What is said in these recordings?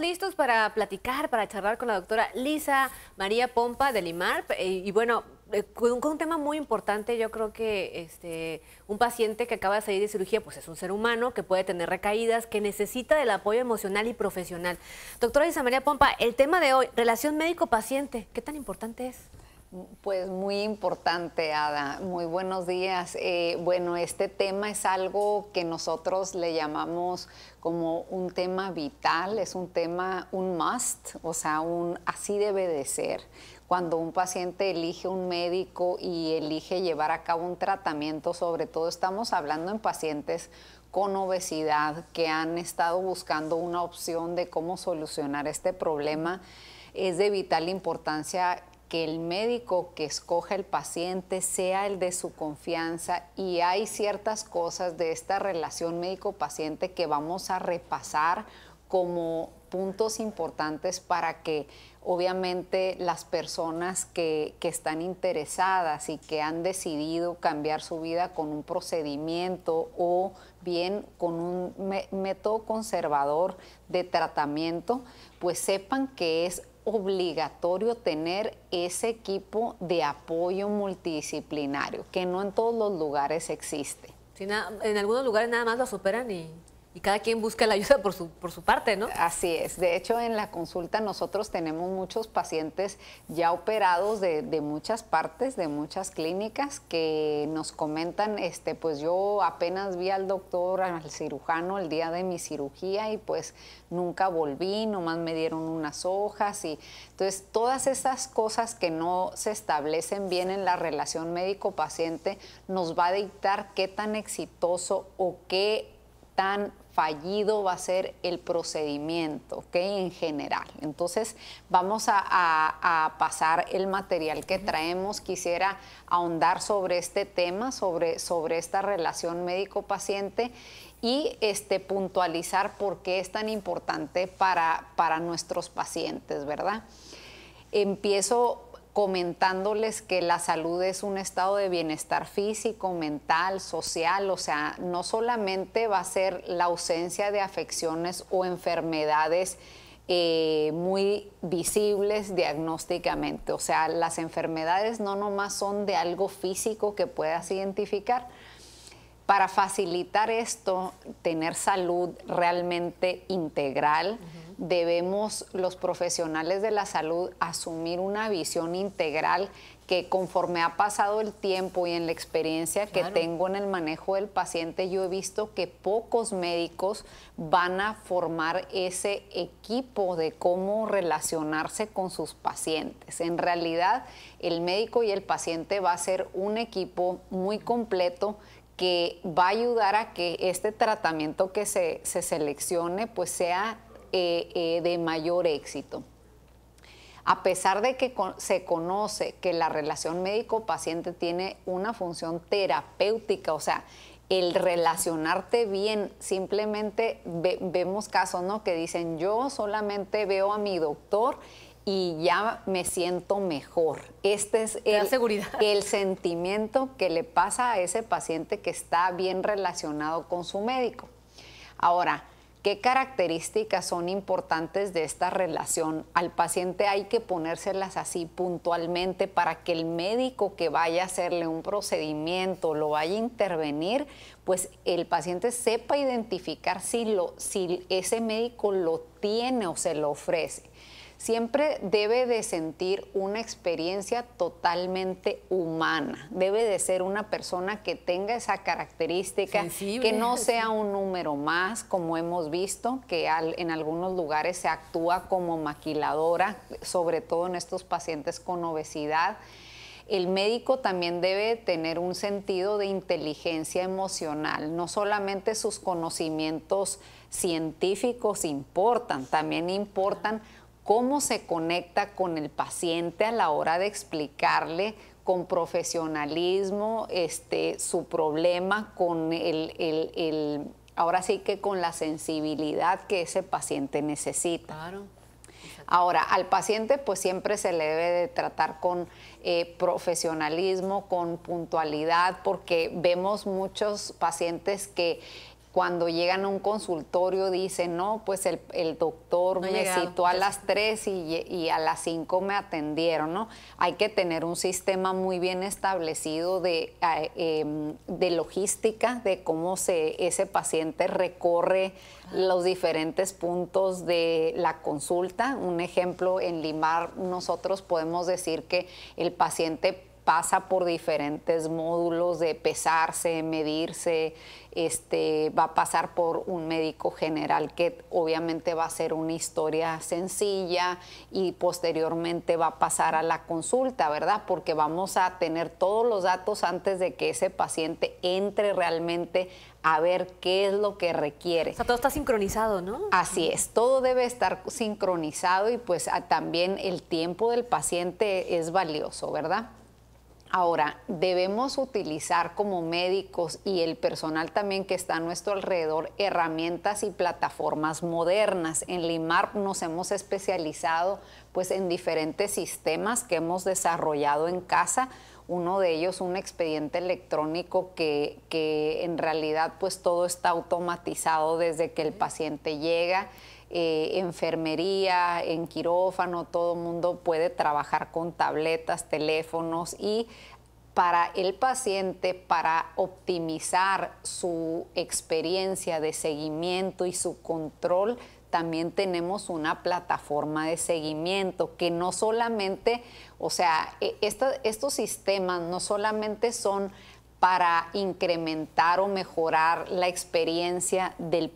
listos para platicar, para charlar con la doctora Lisa María Pompa de Limar eh, y, bueno, eh, con, un tema muy importante, yo creo que este, un paciente que acaba de salir de cirugía, pues es un ser humano que puede tener recaídas, que necesita del apoyo emocional y profesional. Doctora Lisa María Pompa, el tema de hoy, relación médico-paciente, ¿qué tan importante es? Pues muy importante, Ada. Muy buenos días. Eh, bueno, este tema es algo que nosotros le llamamos como un tema vital, es un tema, un must, o sea, un así debe de ser. Cuando un paciente elige un médico y elige llevar a cabo un tratamiento, sobre todo estamos hablando en pacientes con obesidad que han estado buscando una opción de cómo solucionar este problema, es de vital importancia que el médico que escoja el paciente sea el de su confianza y hay ciertas cosas de esta relación médico-paciente que vamos a repasar como puntos importantes para que obviamente las personas que, están interesadas y que han decidido cambiar su vida con un procedimiento o bien con un método conservador de tratamiento, pues sepan que es obligatorio tener ese equipo de apoyo multidisciplinario, que no en todos los lugares existe. en algunos lugares nada más lo superan y y cada quien busca la ayuda por su, por su parte, ¿no? Así es. De hecho, en la consulta nosotros tenemos muchos pacientes ya operados de, muchas partes, de muchas clínicas, que nos comentan, este, pues yo apenas vi al doctor, al cirujano el día de mi cirugía y pues nunca volví, nomás me dieron unas hojas y entonces todas esas cosas que no se establecen bien en la relación médico-paciente nos va a dictar qué tan exitoso o qué tan fallido va a ser el procedimiento, ¿ok? En general. Entonces, vamos a, pasar el material que traemos. Quisiera ahondar sobre este tema, sobre, sobre esta relación médico-paciente y este, puntualizar por qué es tan importante para, para nuestros pacientes, ¿verdad? Empiezo comentándoles que la salud es un estado de bienestar físico, mental, social, o sea, no solamente va a ser la ausencia de afecciones o enfermedades eh, muy visibles diagnósticamente, o sea, las enfermedades no nomás son de algo físico que puedas identificar. Para facilitar esto, tener salud realmente integral, debemos los profesionales de la salud asumir una visión integral que conforme ha pasado el tiempo y en la experiencia que tengo en el manejo del paciente, yo he visto que pocos médicos van a formar ese equipo de cómo relacionarse con sus pacientes. En realidad, el médico y el paciente va a ser un equipo muy completo que va a ayudar a que este tratamiento que se, seleccione pues sea eh, eh, de mayor éxito. A pesar de que se conoce que la relación médico-paciente tiene una función terapéutica, o sea, el relacionarte bien, simplemente vemos casos ¿no? que dicen yo solamente veo a mi doctor y ya me siento mejor. Este es el sentimiento que le pasa a ese paciente que está bien relacionado con su médico. Ahora, ¿Qué características son importantes de esta relación? Al paciente hay que ponérselas así puntualmente para que el médico que vaya a hacerle un procedimiento, lo vaya a intervenir, pues el paciente sepa identificar si, lo, si ese médico lo tiene o se lo ofrece siempre debe de sentir una experiencia totalmente humana, debe de ser una persona que tenga esa característica, que no sea un número más, como hemos visto, que en algunos lugares se actúa como maquiladora, sobre todo en estos pacientes con obesidad. El médico también debe tener un sentido de inteligencia emocional, no solamente sus conocimientos científicos importan, también importan cómo se conecta con el paciente a la hora de explicarle con profesionalismo este, su problema, con el, ahora sí que con la sensibilidad que ese paciente necesita. Claro. Ahora, al paciente pues siempre se le debe de tratar con eh, profesionalismo, con puntualidad, porque vemos muchos pacientes que cuando llegan a un consultorio dicen, no, pues el, doctor me citó a las 3 y, a las 5 me atendieron, ¿no? Hay que tener un sistema muy bien establecido de, ah, em, de logística, de cómo se, ese paciente recorre ah. los diferentes puntos de la consulta. Un ejemplo, en Limar nosotros podemos decir que el paciente pasa por diferentes módulos de pesarse, medirse, este, va a pasar por un médico general que obviamente va a ser una historia sencilla y posteriormente va a pasar a la consulta, ¿verdad? Porque vamos a tener todos los datos antes de que ese paciente entre realmente a ver qué es lo que requiere. O sea, todo está sincronizado, ¿no? Así es, todo debe estar sincronizado y pues también el tiempo del paciente es valioso, ¿verdad? Ahora, debemos utilizar como médicos y el personal también que está a nuestro alrededor herramientas y plataformas modernas. En Limar nos hemos especializado pues en diferentes sistemas que hemos desarrollado en casa uno de ellos un expediente electrónico que, que, en realidad pues todo está automatizado desde que el paciente llega eh, enfermería, en quirófano, todo el mundo puede trabajar con tabletas, teléfonos y para el paciente, para optimizar su experiencia de seguimiento y su control, también tenemos una plataforma de seguimiento que no solamente, o sea, e, estos sistemas no solamente son para incrementar o mejorar la experiencia del,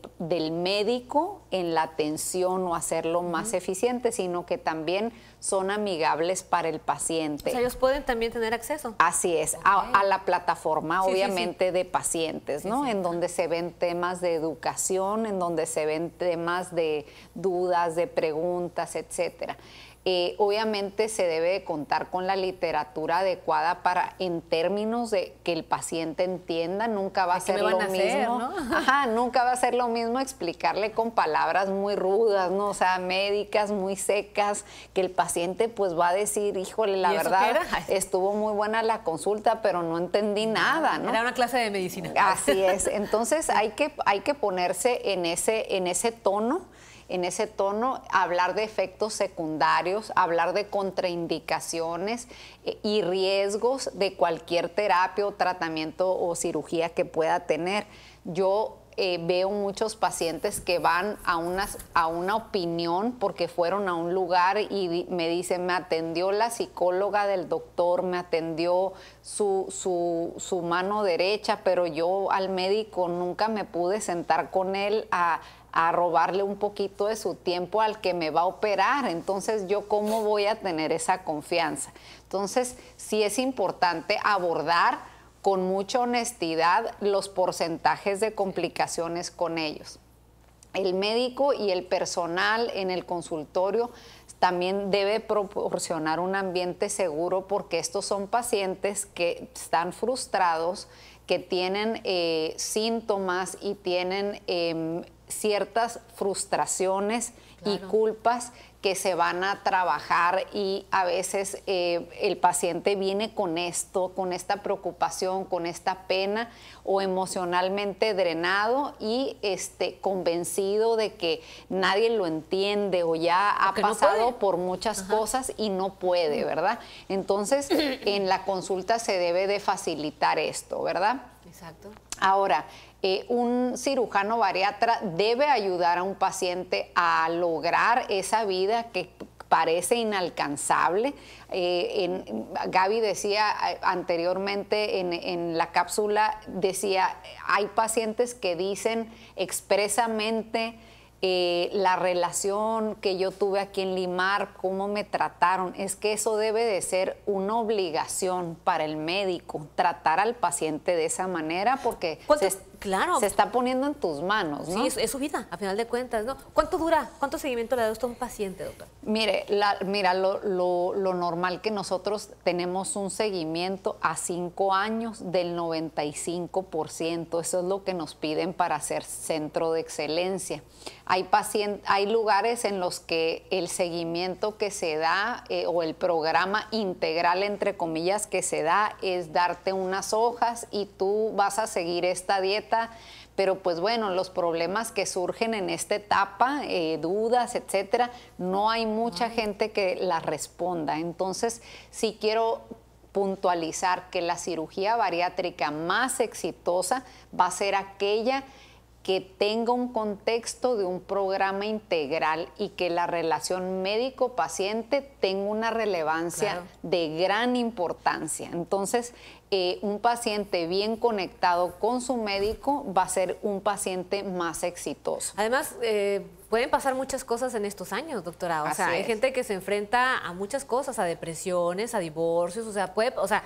médico en la atención o hacerlo más eficiente, sino que también son amigables para el paciente. ellos pueden también tener acceso. Así es, a, la plataforma obviamente de pacientes, ¿no? En donde se ven temas de educación, en donde se ven temas de dudas, de preguntas, etcétera. Eh, obviamente se debe contar con la literatura adecuada para, en términos de que el paciente entienda, nunca va a ser lo mismo. nunca va a ser lo mismo explicarle con palabras muy rudas, ¿no? O sea, médicas, muy secas, que el paciente pues va a decir, híjole, la verdad, estuvo muy buena la consulta, pero no entendí nada, ¿no? Era una clase de medicina. Así es. Entonces hay que, hay que ponerse en ese, en ese tono en ese tono, hablar de efectos secundarios, hablar de contraindicaciones eh, y riesgos de cualquier terapia o tratamiento o cirugía que pueda tener. Yo eh, veo muchos pacientes que van a, una opinión porque fueron a un lugar y me dicen, me atendió la psicóloga del doctor, me atendió su, su, mano derecha, pero yo al médico nunca me pude sentar con él a a robarle un poquito de su tiempo al que me va a operar. Entonces, ¿yo cómo voy a tener esa confianza? Entonces, sí es importante abordar con mucha honestidad los porcentajes de complicaciones con ellos. El médico y el personal en el consultorio también debe proporcionar un ambiente seguro porque estos son pacientes que están frustrados, que tienen eh, síntomas y tienen em, ciertas frustraciones y culpas que se van a trabajar y a veces eh, el paciente viene con esto, con esta preocupación, con esta pena o emocionalmente drenado y este, convencido de que nadie lo entiende o ya ha pasado por muchas cosas y no puede, mm. ¿verdad? Entonces en la consulta se debe de facilitar esto, ¿verdad? Exacto. Ahora, eh, un cirujano bariatra debe ayudar a un paciente a lograr esa vida que parece inalcanzable. Eh, Gaby decía eh, anteriormente en, la cápsula, decía, hay pacientes que dicen expresamente la relación que yo tuve aquí en Limar, cómo me trataron, es que eso debe de ser una obligación para el médico, tratar al paciente de esa manera porque... Claro. Se está poniendo en tus manos, ¿no? Sí, es, su vida, a final de cuentas, ¿no? ¿Cuánto dura? ¿Cuánto seguimiento le da usted a un paciente, doctor? Mire, mira, lo, normal que nosotros tenemos un seguimiento a cinco años del 95%. Eso es lo que nos piden para ser centro de excelencia. Hay, hay lugares en los que el seguimiento que se da eh, o el programa integral, entre comillas, que se da es darte unas hojas y tú vas a seguir esta dieta pero pues bueno, los problemas que surgen en esta etapa, eh, dudas, etcétera, no hay mucha gente que la responda. Entonces, sí quiero puntualizar que la cirugía bariátrica más exitosa va a ser aquella que tenga un contexto de un programa integral y que la relación médico-paciente tenga una relevancia de gran importancia. Entonces, eh, un paciente bien conectado con su médico va a ser un paciente más exitoso. Además, eh, pueden pasar muchas cosas en estos años, doctora. O sea, hay gente que se enfrenta a muchas cosas, a depresiones, a divorcios, o sea, puede, o sea,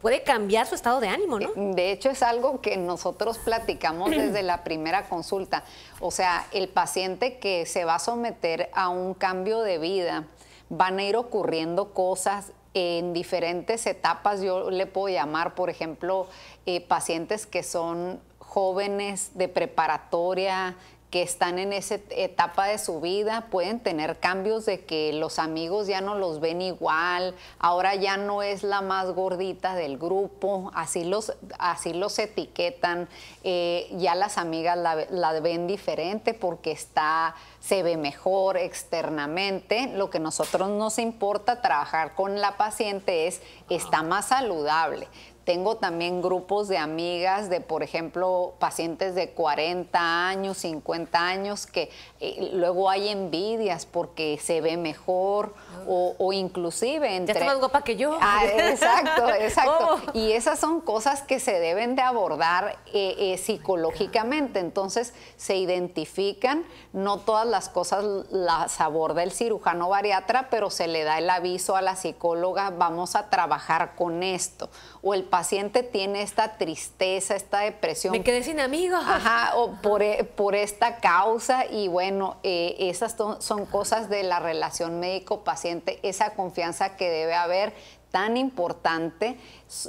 puede cambiar su estado de ánimo, ¿no? De hecho, es algo que nosotros platicamos desde la primera consulta. O sea, el paciente que se va a someter a un cambio de vida, van a ir ocurriendo cosas en diferentes etapas. Yo le puedo llamar, por ejemplo, eh, pacientes que son jóvenes de preparatoria, que están en esa etapa de su vida pueden tener cambios de que los amigos ya no los ven igual, ahora ya no es la más gordita del grupo, así los, así los etiquetan, eh, ya las amigas la, ven diferente porque está, se ve mejor externamente. Lo que a nosotros nos importa trabajar con la paciente es, está más saludable tengo también grupos de amigas de, por ejemplo, pacientes de 40 años, 50 años, que eh, luego hay envidias porque se ve mejor o, inclusive entre... Ya está más guapa que yo. Ah, exacto, exacto. Oh. Y esas son cosas que se deben de abordar eh, eh, psicológicamente. Entonces, se identifican, no todas las cosas las aborda el cirujano bariatra, pero se le da el aviso a la psicóloga, vamos a trabajar con esto o el paciente tiene esta tristeza, esta depresión. Me quedé sin amigos. Ajá, o por, e, por esta causa y bueno, eh, esas son cosas de la relación médico-paciente, esa confianza que debe haber tan importante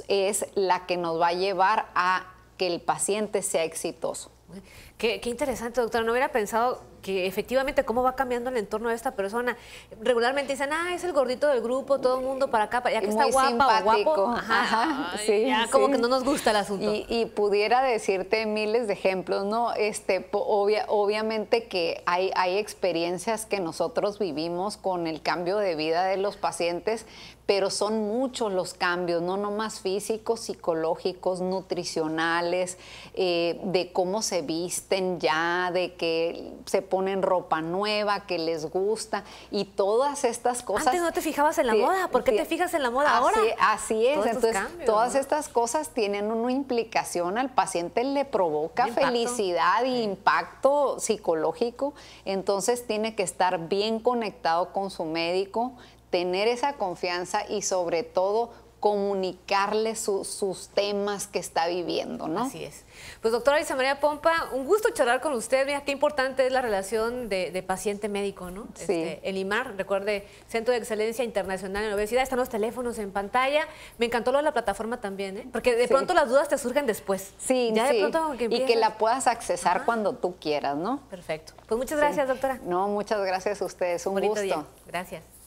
es la que nos va a llevar a que el paciente sea exitoso. Qué, qué interesante, doctora. No hubiera pensado que efectivamente cómo va cambiando el entorno de esta persona. Regularmente dicen, ah, es el gordito del grupo, todo el mundo para acá, ya que está guapa o guapo. como que no nos gusta el asunto. Y, pudiera decirte miles de ejemplos, ¿no? Este, obvia, obviamente que hay, hay experiencias que nosotros vivimos con el cambio de vida de los pacientes, pero son muchos los cambios, no nomás físicos, psicológicos, nutricionales, eh, de cómo se visten ya, de que se ponen ponen ropa nueva que les gusta y todas estas cosas. Antes no te fijabas en la moda, ¿por qué te, fijas en la moda ahora? Así es, entonces todas estas cosas tienen una implicación al paciente, le provoca felicidad e impacto psicológico, entonces tiene que estar bien conectado con su médico, tener esa confianza y sobre todo comunicarle sus temas que está viviendo, ¿no? Así es. Pues doctora Isa María Pompa, un gusto charlar con usted. Mira qué importante es la relación de, paciente-médico, ¿no? Sí. Este, el IMAR, recuerde, Centro de Excelencia Internacional en Obesidad, están los teléfonos en pantalla. Me encantó lo de la plataforma también, ¿eh? Porque de pronto las dudas te surgen después. Sí, ya De pronto y que la puedas accesar cuando tú quieras, ¿no? Perfecto. Pues muchas gracias, doctora. No, muchas gracias a ustedes. Un, gusto. Gracias.